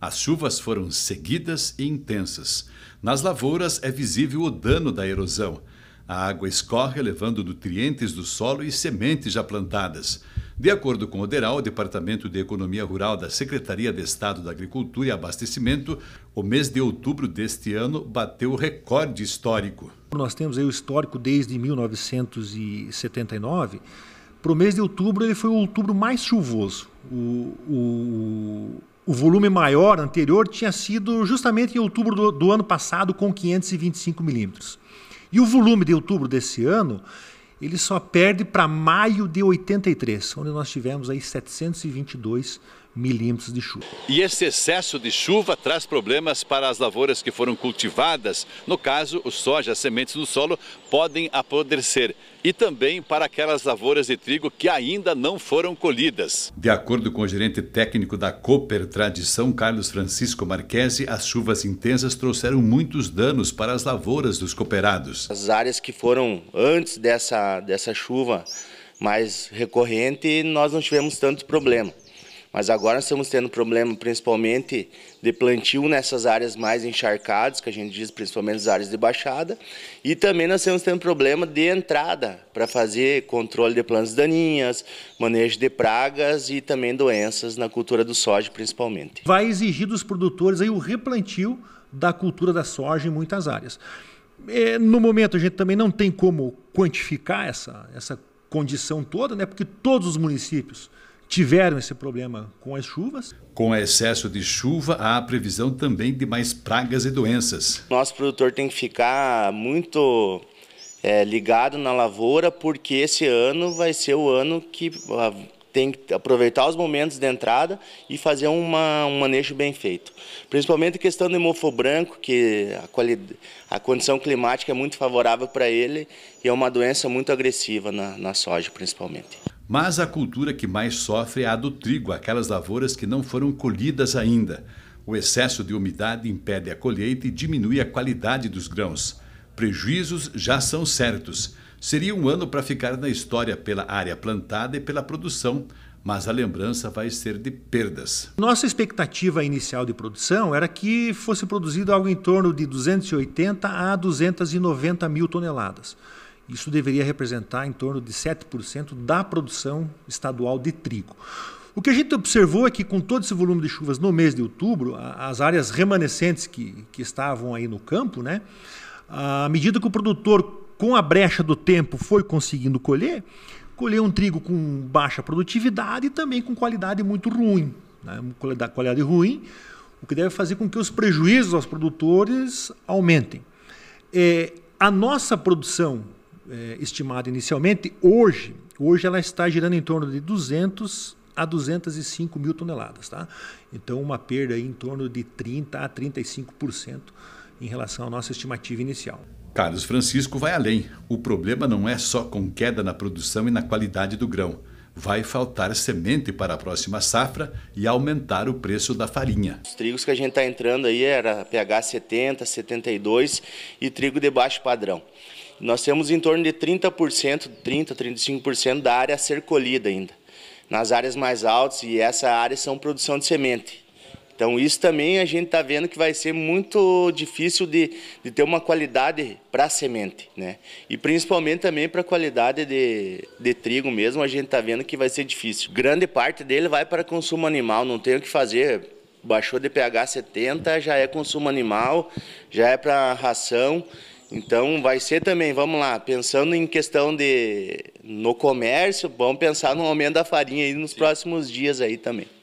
As chuvas foram seguidas e intensas. Nas lavouras é visível o dano da erosão. A água escorre, levando nutrientes do solo e sementes já plantadas. De acordo com o DERAL, o Departamento de Economia Rural da Secretaria de Estado da Agricultura e Abastecimento, o mês de outubro deste ano bateu recorde histórico. Nós temos aí o histórico desde 1979. Para o mês de outubro, ele foi o outubro mais chuvoso. o, o volume maior anterior tinha sido justamente em outubro do, do ano passado, com 525 milímetros. E o volume de outubro desse ano, ele só perde para maio de 83, onde nós tivemos aí 722 milímetros de chuva. E esse excesso de chuva traz problemas para as lavouras que foram cultivadas. No caso, o soja, as sementes no solo podem apodrecer. E também para aquelas lavouras de trigo que ainda não foram colhidas. De acordo com o gerente técnico da Cooper Tradição, Carlos Francisco Marquesi, as chuvas intensas trouxeram muitos danos para as lavouras dos cooperados. As áreas que foram antes dessa, dessa chuva mais recorrente, nós não tivemos tanto problema. Mas agora estamos tendo problema principalmente de plantio nessas áreas mais encharcadas, que a gente diz principalmente as áreas de baixada, e também nós estamos tendo problema de entrada para fazer controle de plantas daninhas, manejo de pragas e também doenças na cultura do soja principalmente. Vai exigir dos produtores aí o replantio da cultura da soja em muitas áreas. É, no momento a gente também não tem como quantificar essa, essa condição toda, né? porque todos os municípios tiveram esse problema com as chuvas. Com excesso de chuva, há a previsão também de mais pragas e doenças. Nosso produtor tem que ficar muito é, ligado na lavoura, porque esse ano vai ser o ano que ah, tem que aproveitar os momentos de entrada e fazer uma, um manejo bem feito. Principalmente a questão do hemofo branco, que a, a condição climática é muito favorável para ele e é uma doença muito agressiva na, na soja, principalmente. Mas a cultura que mais sofre é a do trigo, aquelas lavouras que não foram colhidas ainda. O excesso de umidade impede a colheita e diminui a qualidade dos grãos. Prejuízos já são certos. Seria um ano para ficar na história pela área plantada e pela produção, mas a lembrança vai ser de perdas. Nossa expectativa inicial de produção era que fosse produzido algo em torno de 280 a 290 mil toneladas. Isso deveria representar em torno de 7% da produção estadual de trigo. O que a gente observou é que, com todo esse volume de chuvas no mês de outubro, as áreas remanescentes que, que estavam aí no campo, né, à medida que o produtor, com a brecha do tempo, foi conseguindo colher, colheu um trigo com baixa produtividade e também com qualidade muito ruim. Né, qualidade ruim, o que deve fazer com que os prejuízos aos produtores aumentem. É, a nossa produção é, eh, estimada inicialmente, hoje, hoje ela está girando em torno de 200 a 205 mil toneladas. Tá? Então, uma perda em torno de 30% a 35% em relação à nossa estimativa inicial. Carlos Francisco vai além. O problema não é só com queda na produção e na qualidade do grão vai faltar semente para a próxima safra e aumentar o preço da farinha. Os trigos que a gente está entrando aí era pH 70, 72 e trigo de baixo padrão. Nós temos em torno de 30%, 30, 35% da área a ser colhida ainda. Nas áreas mais altas e essa área são produção de semente. Então, isso também a gente está vendo que vai ser muito difícil de, de ter uma qualidade para semente, né? E principalmente também para a qualidade de, de trigo mesmo, a gente está vendo que vai ser difícil. Grande parte dele vai para consumo animal, não tem o que fazer. Baixou de pH 70, já é consumo animal, já é para ração. Então vai ser também, vamos lá, pensando em questão de no comércio, vamos pensar no aumento da farinha aí nos Sim. próximos dias aí também.